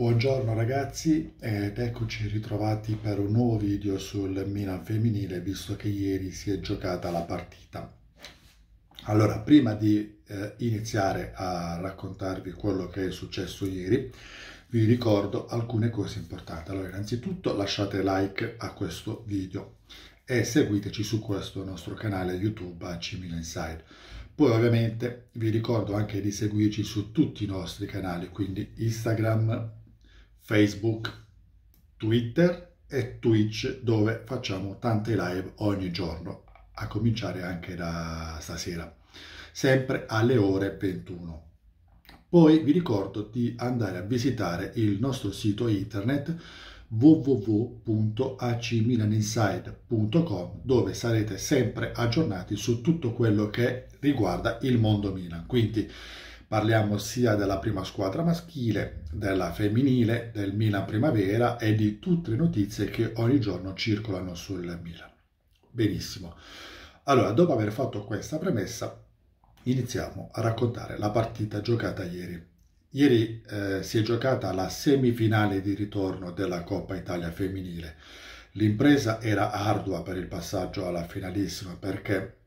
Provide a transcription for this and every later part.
Buongiorno ragazzi ed eccoci ritrovati per un nuovo video sul Milan femminile visto che ieri si è giocata la partita. Allora, prima di eh, iniziare a raccontarvi quello che è successo ieri, vi ricordo alcune cose importanti. Allora, innanzitutto lasciate like a questo video e seguiteci su questo nostro canale YouTube AC Milan Inside. Poi ovviamente vi ricordo anche di seguirci su tutti i nostri canali, quindi Instagram, Facebook, Twitter e Twitch dove facciamo tante live ogni giorno, a cominciare anche da stasera, sempre alle ore 21. Poi vi ricordo di andare a visitare il nostro sito internet www.acmilaninside.com dove sarete sempre aggiornati su tutto quello che riguarda il mondo Milan. Quindi Parliamo sia della prima squadra maschile, della femminile, del Milan Primavera e di tutte le notizie che ogni giorno circolano sul Milan. Benissimo. Allora, dopo aver fatto questa premessa, iniziamo a raccontare la partita giocata ieri. Ieri eh, si è giocata la semifinale di ritorno della Coppa Italia femminile. L'impresa era ardua per il passaggio alla finalissima perché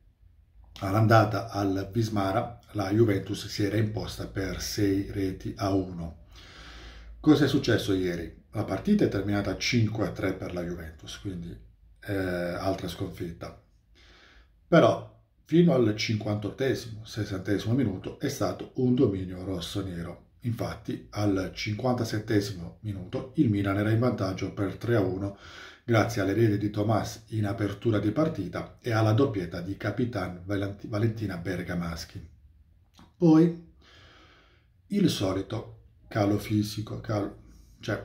All'andata al Vismara la Juventus si era imposta per 6 reti a 1. Cosa è successo ieri? La partita è terminata 5 a 3 per la Juventus, quindi eh, altra sconfitta. Però fino al 58 60 minuto è stato un dominio rosso-nero. Infatti al 57 minuto il Milan era in vantaggio per 3 a 1 grazie all'erede di Tomas in apertura di partita e alla doppietta di Capitan Valentina Bergamaschi. Poi il solito calo fisico, calo, cioè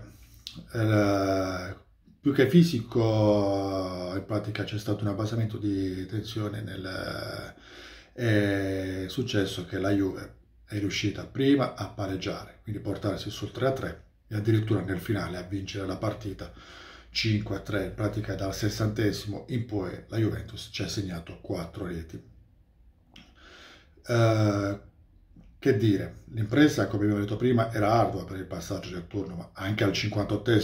eh, più che fisico in pratica c'è stato un abbassamento di tensione nel, è successo che la Juve è riuscita prima a pareggiare, quindi portarsi sul 3-3 e addirittura nel finale a vincere la partita 5 a 3, in pratica dal sessantesimo in poi la Juventus ci ha segnato 4 reti. Eh, che dire, l'impresa, come abbiamo detto prima, era ardua per il passaggio del turno, ma anche al 58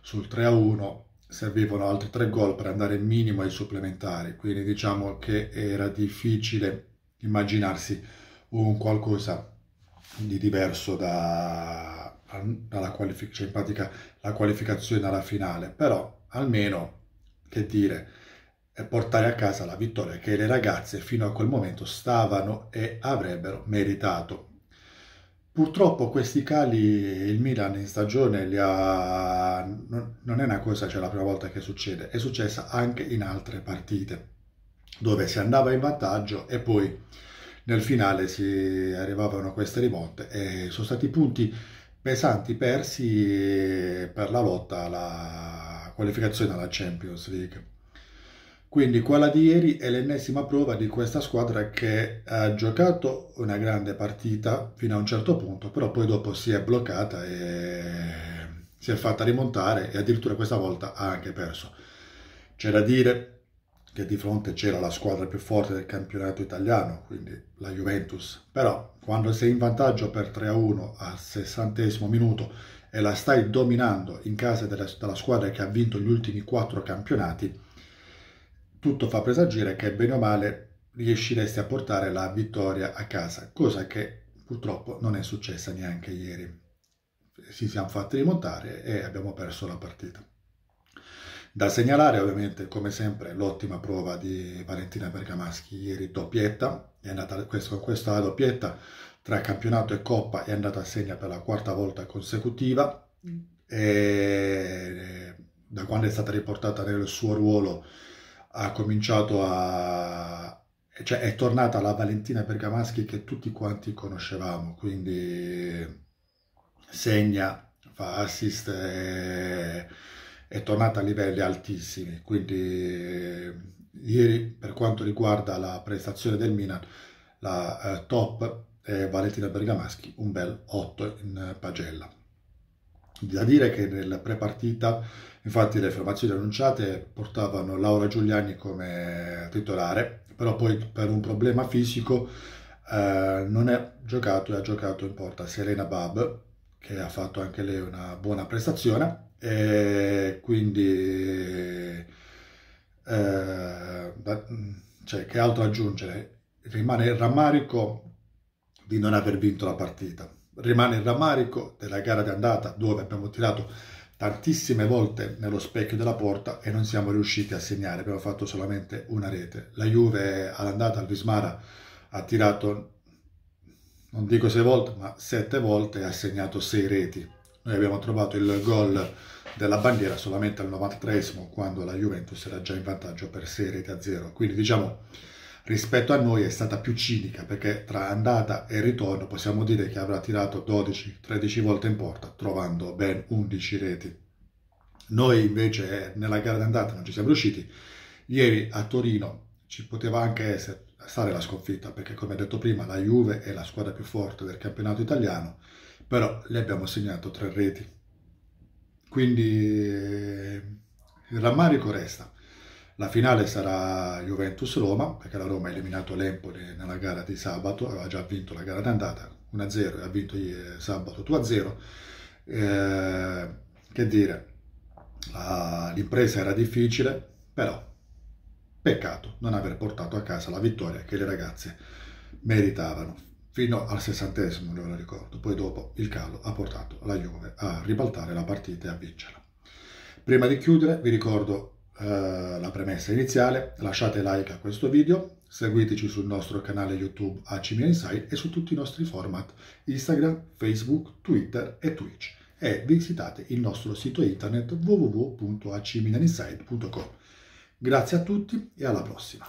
sul 3 a 1 servivano altri 3 gol per andare minimo ai supplementari, quindi diciamo che era difficile immaginarsi un qualcosa di diverso da, dalla qualific- cioè in pratica la qualificazione alla finale, però almeno, che dire, eh, portare a casa la vittoria che le ragazze fino a quel momento stavano e avrebbero meritato. Purtroppo questi cali il Milan in stagione li ha... non è una cosa, cioè la prima volta che succede, è successa anche in altre partite dove si andava in vantaggio e poi nel finale si arrivavano queste rimonte e sono stati punti pesanti persi eh, per la lotta alla qualificazione alla Champions League. Quindi quella di ieri è l'ennesima prova di questa squadra che ha giocato una grande partita fino a un certo punto, però poi dopo si è bloccata e si è fatta rimontare e addirittura questa volta ha anche perso. C'è da dire che di fronte c'era la squadra più forte del campionato italiano, quindi la Juventus. Però quando sei in vantaggio per 3-1 al sessantesimo minuto e la stai dominando in casa della, della, squadra che ha vinto gli ultimi quattro campionati, tutto fa presagire che bene o male riusciresti a portare la vittoria a casa, cosa che purtroppo non è successa neanche ieri. Si siamo fatti rimontare e abbiamo perso la partita. Da segnalare ovviamente, come sempre, l'ottima prova di Valentina Bergamaschi ieri, doppietta, è andata, questo, questa doppietta tra campionato e coppa è andata a segna per la quarta volta consecutiva mm. e eh, da quando è stata riportata nel suo ruolo ha cominciato a cioè è tornata la Valentina Bergamaschi che tutti quanti conoscevamo quindi segna fa assist e eh, è tornata a livelli altissimi, quindi eh, ieri per quanto riguarda la prestazione del Milan, la eh, top è Valentina Bergamaschi, un bel 8 in eh, pagella. Da dire che nel pre-partita, infatti le formazioni annunciate portavano Laura Giuliani come titolare, però poi per un problema fisico eh, non è giocato e ha giocato in porta Serena Bab, che ha fatto anche lei una buona prestazione e quindi eh, cioè, che altro aggiungere? Rimane il rammarico di non aver vinto la partita, rimane il rammarico della gara di andata dove abbiamo tirato tantissime volte nello specchio della porta e non siamo riusciti a segnare, abbiamo fatto solamente una rete. La Juve all'andata al Vismara ha tirato non dico sei volte, ma sette volte ha segnato sei reti. Noi abbiamo trovato il gol della bandiera solamente al 93 quando la Juventus era già in vantaggio per 6 reti a 0. Quindi diciamo rispetto a noi è stata più cinica perché tra andata e ritorno possiamo dire che avrà tirato 12-13 volte in porta trovando ben 11 reti. Noi invece eh, nella gara d'andata non ci siamo riusciti. Ieri a Torino ci poteva anche essere stare la sconfitta perché come detto prima la Juve è la squadra più forte del campionato italiano però le abbiamo segnato tre reti quindi eh, il rammarico resta la finale sarà Juventus-Roma perché la Roma ha eliminato l'Empoli nella gara di sabato aveva già vinto la gara d'andata 1-0 e ha vinto eh, sabato 2-0 eh, che dire l'impresa era difficile però Peccato non aver portato a casa la vittoria che le ragazze meritavano. Fino al sessantesimo, non lo ricordo, poi dopo il calo ha portato la Juve a ribaltare la partita e a vincerla. Prima di chiudere vi ricordo eh, la premessa iniziale, lasciate like a questo video, seguiteci sul nostro canale YouTube ACMIA Insight e su tutti i nostri format Instagram, Facebook, Twitter e Twitch e visitate il nostro sito internet www.acmilaninsight.com. Grazie a tutti e alla prossima.